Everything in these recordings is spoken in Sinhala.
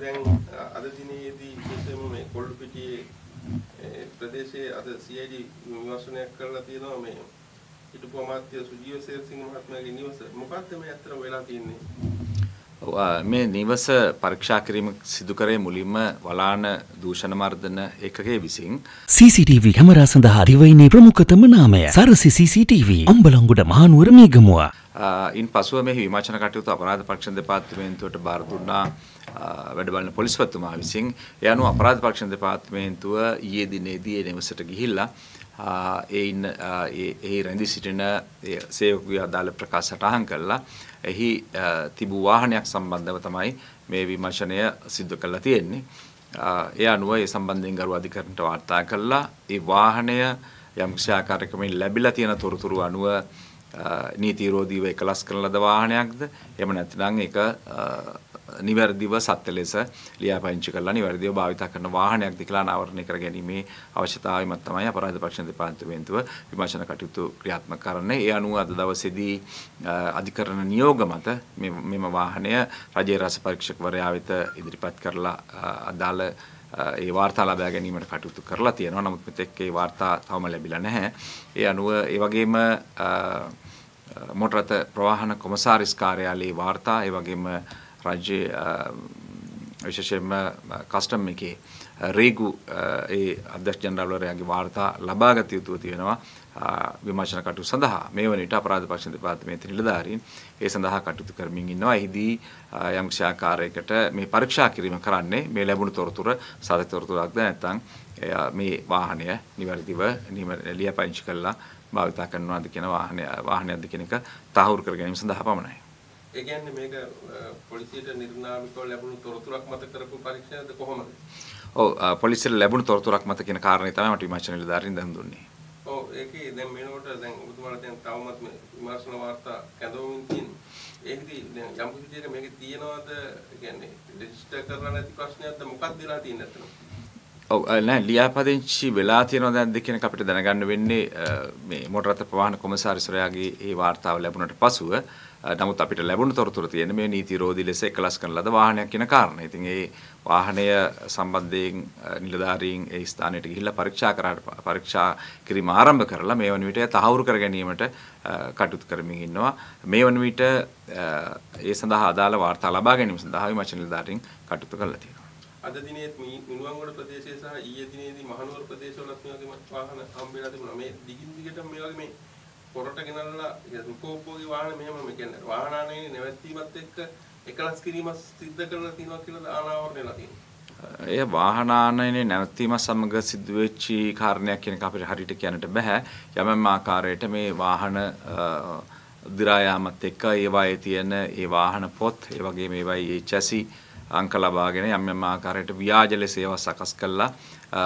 දැන් අද දිනේදී විශේෂයෙන්ම මේ කොල්පිටියේ ප්‍රදේශයේ අද CID විමර්ශනයක් කරලා තියෙනවා මේ හිටපු අමාත්‍ය සුජීව සේරසිංහ මහත්මයාගේ නිවස මොකක්ද මේ අතර වෙලා තියෙන්නේ මේ නිවස පරීක්ෂා කිරීම සිදු කරේ මුලින්ම වලාන දූෂණ මර්ධන ඒකකයේ විසින් CCTV කැමරා සඳහා රිවයිනේ ප්‍රමුඛතම නාමය සරසි CCTV අම්බලන්ගොඩ මහනුවර මේගමුව ඉන් පසුව මෙහි විමර්ශන කටයුතු අපරාධ පක්ෂ දෙපාර්තමේන්තුවට බාර දුන්නා වැඩ බලන පොලිස්පතිතුමා විසින්. ඒ අනුව අපරාධ පක්ෂ දෙපාර්තමේන්තුව ඊයේ දිනේදී එනවසට ගිහිල්ලා ඒ ඉන්න ඒ රැඳී සිටින සේවකුගේ අදාළ ප්‍රකාශ සටහන් කළා. එහි තිබූ වාහනයක් සම්බන්ධව තමයි මේ විමර්ශනය සිද්ධ කළා තියෙන්නේ. ඒ අනුව ඒ සම්බන්ධයෙන් ගරු අධිකරණට වාර්තා කළා. ඒ වාහනය යම් ක්ෂාකාරකමින් ලැබිලා තියෙන තොරතුරු අනුව නීතිරෝධීව එකලස් කරන ලද වාහනයක්ද එහෙම නැත්නම් ඒක නිවැරදිව සත්‍ය ලෙස ලියාපදිංචි කරලා නිවැරදිව භාවිත කරන වාහනයක්ද කියලා අනාවරණය කර ගැනීමේ අවශ්‍යතාවයමත් තමයි අපරාධ පරීක්ෂණ දෙපාර්තමේන්තුව විමර්ශන කටයුතු ක්‍රියාත්මක කරන්නේ. ඒ අනුව අද දවසේදී අධිකරණ නියෝග මත මෙම වාහනය රජයේ රස පරීක්ෂකවරයා වෙත ඉදිරිපත් කරලා අදාළ ඒ වාර්තා ලබා ගැනීමට කටයුතු කරලා තියෙනවා. නමුත් මෙතෙක් ඒ වාර්තා තවම ලැබිලා නැහැ. ඒ අනුව ඒ වගේම මොටරත ප්‍රවාහන කොමසාරිස් කාර්යාලයේ වාර්තා ඒ වගේම රාජ්‍ය විශේෂයෙන්ම කස්ටම් එකේ රේගු ඒ අධ්‍යක්ෂ ජනරාල්වරයාගේ වාර්තා ලබාගත යුතුව තියෙනවා විමර්ශන කටයුතු සඳහා මේ වනවිට අපරාධ පක්ෂ දෙපාර්තමේන්තුවේ නිලධාරීන් ඒ සඳහා කටයුතු කරමින් ඉන්නවා. එහිදී යම් ක්ෂාකාරයකට මේ පරීක්ෂා කිරීම කරන්නේ මේ ලැබුණු තොරතුරු සාධක තොරතුරක්ද නැත්නම් මේ වාහනය නිවැරදිව ලියපදිංචි කළා භාවිතා කරනවාද කියන වාහනය වාහනයක්ද කියන එක තහවුරු කර ගැනීම සඳහා පමණයි. ඒ කියන්නේ මේක පොලිසියට නිර්ණාමිකව ලැබුණු තොරතුරක් මත කරපු පරීක්ෂණයද කොහොමද? ඔව් පොලිසියට ලැබුණු තොරතුරක් මත කියන කාරණේ තමයි මට විමර්ශන නිලධාරීන් දැන් දුන්නේ. ඔව් ඒකේ දැන් මේනකොට දැන් ඔබතුමාලා දැන් තවමත් මේ විමර්ශන වාර්තා කැඳවමින් තියෙන්නේ. ඒකදී දැන් යම් කිසි දෙයක මේක තියෙනවද? කියන්නේ රෙජිස්ටර් කරලා නැති ප්‍රශ්නයක්ද මොකක්ද වෙලා තියෙන්නේ නැත්නම්? ඔව් නෑ ලියාපදිංචි වෙලා තියෙනවද නැද්ද කියන එක අපිට දැනගන්න වෙන්නේ මේ මොටර රථ ප්‍රවාහන කොමසාරිස්වරයාගේ ඒ වාර්තාව ලැබුණට පසුව නමුත් අපිට ලැබුණු තොරතුරු තියෙන්නේ මේ නීති රෝධී ලෙස එකලස් කරන ලද වාහනයක් කියන කාරණේ. ඉතින් ඒ වාහනය සම්බන්ධයෙන් නිලධාරීන් ඒ ස්ථානයට ගිහිල්ලා පරීක්ෂා කරාට පරීක්ෂා කිරීම ආරම්භ කරලා මේ වන විට තහවුරු කර ගැනීමට කටයුතු කරමින් ඉන්නවා. මේ වන විට ඒ සඳහා අදාළ වාර්තා ලබා ගැනීම සඳහා විමර්ශන නිලධාරීන් කටයුතු කරලා තියෙනවා. අද දිනේත් මිනුවන්ගොඩ ප්‍රදේශය සහ ඊයේ දිනේදී මහනුවර ප්‍රදේශවලත් මේ වගේ වාහන හම්බෙලා තිබුණා. මේ දිගින් දිගටම මේ වගේ මේ පොරට ගෙනල්ලා දුකෝපෝගේ වාහන මෙහෙම මේ කියන්නේ වාහනානේ නැවැත්වීමත් එක්ක එකලස් කිරීමක් සිද්ධ කරලා තියෙනවා කියලා ආනාවරණයලා තියෙනවා. ඒ වාහනානේ නැවැත්වීම සමග සිදු වෙච්ච කාරණයක් කියන එක අපිට හරියට කියන්නට බෑ. යමම් ආකාරයට මේ වාහන දිරායාමත් එක්ක ඒවායේ තියෙන ඒ වාහන පොත් ඒ වගේම ඒවායේ චැසි අංක ලබාගෙන යම් යම් ආකාරයට ව්‍යාජ ලෙස ඒවා සකස් කළා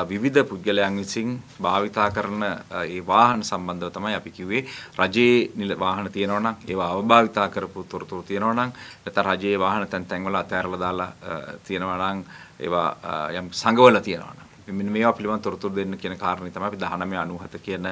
විවිධ පුද්ගලයන් විසින් භාවිතා කරන ඒ වාහන සම්බන්ධව තමයි අපි කිව්වේ රජයේ වාහන තියෙනවා නම් ඒවා අවභාවිතා කරපු තොරතුරු තියෙනවා නම් නැත්නම් රජයේ වාහන තැන් තැන්වල අතහැරලා දාලා තියෙනවා නම් ඒවා යම් සංගවල තියෙනවා නම් මෙන්න මේවා පිළිබඳ තොරතුරු දෙන්න කියන කාරණේ තමයි අපි 1997 කියන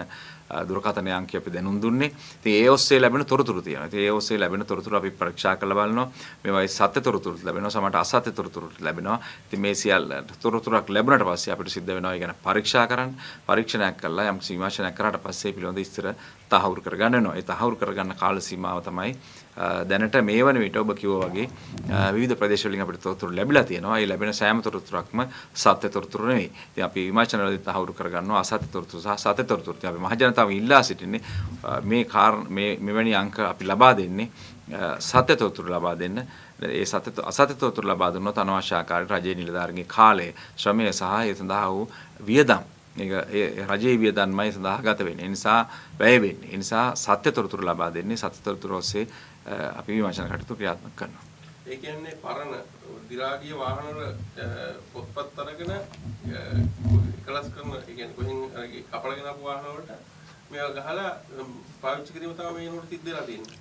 දුරකථන අංකය අපි දැනුම් දුන්නේ. ඉතින් ඒ ඔස්සේ ලැබෙන තොරතුරු තියෙනවා. ඉතින් ඒ ඔස්සේ ලැබෙන තොරතුරු අපි පරීක්ෂා කරලා බලනවා. මේවායි සත්‍ය තොරතුරු ලැබෙනවා, සමහරට අසත්‍ය තොරතුරු ලැබෙනවා. ඉතින් මේ සියල්ල තොරතුරක් ලැබුණාට පස්සේ අපිට සිද්ධ වෙනවා ඒක ගැන පරීක්ෂා කරන්න, පරීක්ෂණයක් කරලා යම් විමර්ශනයක් කරාට පස්සේ පිළිබඳ ඉස්තර තහවුරු කරගන්න වෙනවා. ඒ තහවුරු කරගන්න කාල සීමාව තමයි දැනට මේ වන විට ඔබ කිව්වා වගේ විවිධ ප්‍රදේශ වලින් අපිට තොරතුරු ලැබිලා තියෙනවා. ඒ ලැබෙන සෑම තොරතුරක්ම සත්‍ය තොරතුරු නෙවෙයි. ඉතින් අපි විමර්ශනවලදී තහවුරු කරගන්නවා අසත්‍ය තොරතුරු සහ සත්‍ය තොරතුරු. ඉතින් අපි මහජනතාව ඉල්ලා සිටින්නේ මේ මේ මෙවැනි අංක අපි ලබා දෙන්නේ සත්‍ය තොරතුරු ලබා දෙන්න. ඒ සත්‍ය අසත්‍ය තොරතුරු ලබා දුන්නොත් අනවශ්‍ය ආකාරයට රජයේ නිලධාරීන්ගේ කාලය, ශ්‍රමය සහ ඒ සඳහා වූ වියදම් ඒක රජයේ වියදන්මයි සඳහා ගත වෙන්නේ. ඒ නිසා වැය වෙන්නේ. ඒ නිසා සත්‍ය තොරතුරු ලබා දෙන්නේ සත්‍ය තොරතුරු ඔස්සේ අපි විමර්ශන කටයුතු ක්‍රියාත්මක කරනවා. ඒ කියන්නේ පරණ දිරාගිය වාහන වල පොත්පත් අරගෙන එකලස් කරන ඒ කියන්නේ කොහෙන් අරගේ කපලගෙන ආපු වාහන වලට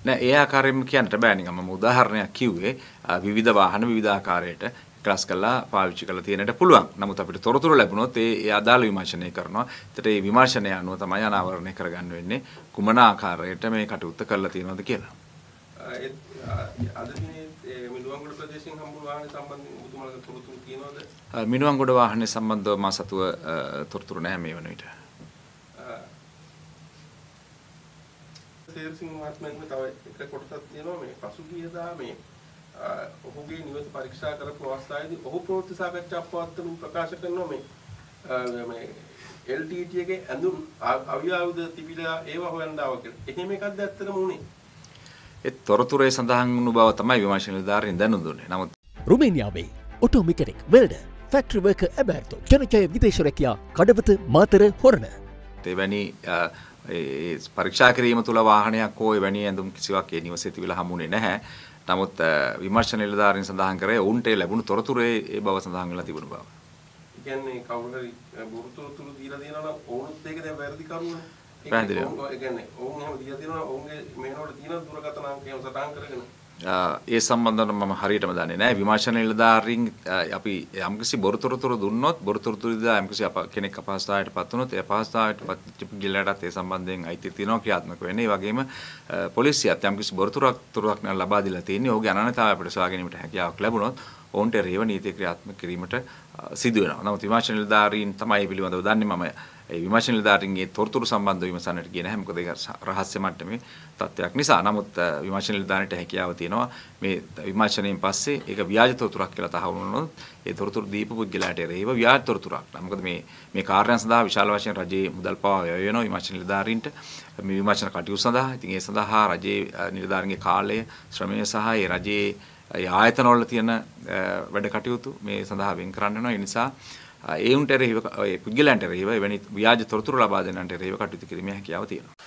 නෑ ඒ ආකාරයෙන්ම කියන්නට බෑ නිකම්ම උදාහරණයක් කිව්වේ විවිධ වාහන විවිධ ආකාරයට ක්ලාස් කරලා පාවිච්චි කරලා තියෙනට පුළුවන්. නමුත් අපිට තොරතුරු ලැබුණොත් ඒ ඒ අදාළ විමර්ශනය කරනවා. ඒතට ඒ විමර්ශනය අනුව තමයි අනාවරණය කරගන්න වෙන්නේ කුමන ආකාරයට මේ කටයුත්ත කරලා තියෙනවද කියලා. අද දිනේ මිනුවන්ගොඩ ප්‍රදේශයෙන් හම්බුන වාහන සම්බන්ධයෙන් ඔබතුමාලට තොරතුරු තියෙනවද? මිනුවන්ගොඩ වාහනේ සම්බන්ධව මා සතුව තොරතුරු නැහැ මේ වන විට. සේරසිංහ මහත්මයාගේ තව එක කොටසක් තියෙනවා මේ පසුගියදා මේ ඔහුගේ නිවස පරීක්ෂා කරපු අවස්ථාවේදී ඔහු ප්‍රවෘත්ති සාකච්ඡා පවත්වමින් ප්‍රකාශ කරනවා මේ මේ LTT එකේ ඇඳුම් අවියාවුද තිබිලා ඒව හොයන්න ආව කියලා. එහෙම එකක්ද ඇත්තටම උනේ? ඒ තොරතුරේ සඳහන් වුණු බව තමයි විමර්ශන නිලධාරීන් දැනුම් දුන්නේ. නමුත් රුමේනියාවේ auto mechanic welder factory worker ඇබර්තෝ ජනකය විදේශ රැකියා කඩවත මාතර හොරණ. තෙවැනි පරීක්ෂා කිරීම තුළ වාහනයක් හෝ වැනි ඇඳුම් කිසිවක් ඒ නිවසේ තිබිලා හමුුනේ නැහැ. නමුත් විමර්ශන නිලධාරීන් සඳහන් කරේ ඔවුන්ට ලැබුණු තොරතුරේ ඒ බව සඳහන් වෙලා තිබුණු බව. කියන්නේ කවුරු හරි බොරු තොරතුරු දීලා තියෙනවා නම් ඔවුනුත් ඒක දැන් වැරදි කරුණා. පැහැදිලිව. ඒ කියන්නේ ඔවුන් එහෙම දීලා තියෙනවා ඔවුන්ගේ මේනෝට තියෙන දුරකථන අංකයම සටහන් කරගෙන ඒ සම්බන්ධව මම හරියටම දන්නේ නැහැ. විමර්ශන නිලධාරීන් අපි යම්කිසි බොරතුරුතුරු දුන්නොත් බොරතුරුතුරු දා යම්කිසි කෙනෙක් අපහසුතාවයට පත් වුණොත් ඒ අපහසුතාවයට පත් චිප් ගිල්ලටත් ඒ සම්බන්ධයෙන් අයිති තියෙනවා ක්‍රියාත්මක වෙන්නේ. ඒ වගේම පොලිසියත් යම්කිසි බොරතුරක් තුරක් නම් ලබා දීලා තියෙන්නේ. ඔහුගේ අනන්‍යතාවය අපිට සොයා ගැනීමට හැකියාවක් ලැබුණොත් ඔවුන්ට රේව නීති ක්‍රියාත්මක කිරීමට සිදු වෙනවා. නමුත් විමර්ශන නිලධාරීන් තමයි පිළිබඳව දන්නේ මම ඒ විමර්ශන නිලධාරීන්ගේ තොරතුරු සම්බන්ධ විමසන්නට ගියේ නැහැ. මොකද ඒක රහස්‍ය මට්ටමේ තත්වයක් නිසා. නමුත් විමර්ශන නිලධාරීන්ට හැකියාව තියෙනවා මේ විමර්ශනයෙන් පස්සේ ඒක ව්‍යාජ තොරතුරක් කියලා තහවුරුනොත් ඒ තොරතුරු දීපු පුද්ගලයාට එරෙහිව ව්‍යාජ තොරතුරක්. මොකද මේ මේ කාර්යයන් සඳහා විශාල වශයෙන් රජයේ මුදල් පවා වැය වෙනවා විමර්ශන නිලධාරීන්ට මේ විමර්ශන කටයුතු සඳහා. ඉතින් ඒ සඳහා රජයේ නිලධාරීන්ගේ කාලය, ශ්‍රමය සහ ඒ රජයේ ආයතනවල තියෙන වැඩ කටයුතු මේ සඳහා වෙන් කරන්න වෙනවා. ඒ නිසා ඒ උන්ට රහිව පුද්ගලන්ට රහිව වැනි ව්‍යාජ තොරතුරු ලබා දෙනන්ට රහිව කටයුතු කිරීමේ හැකියාව තියෙනවා.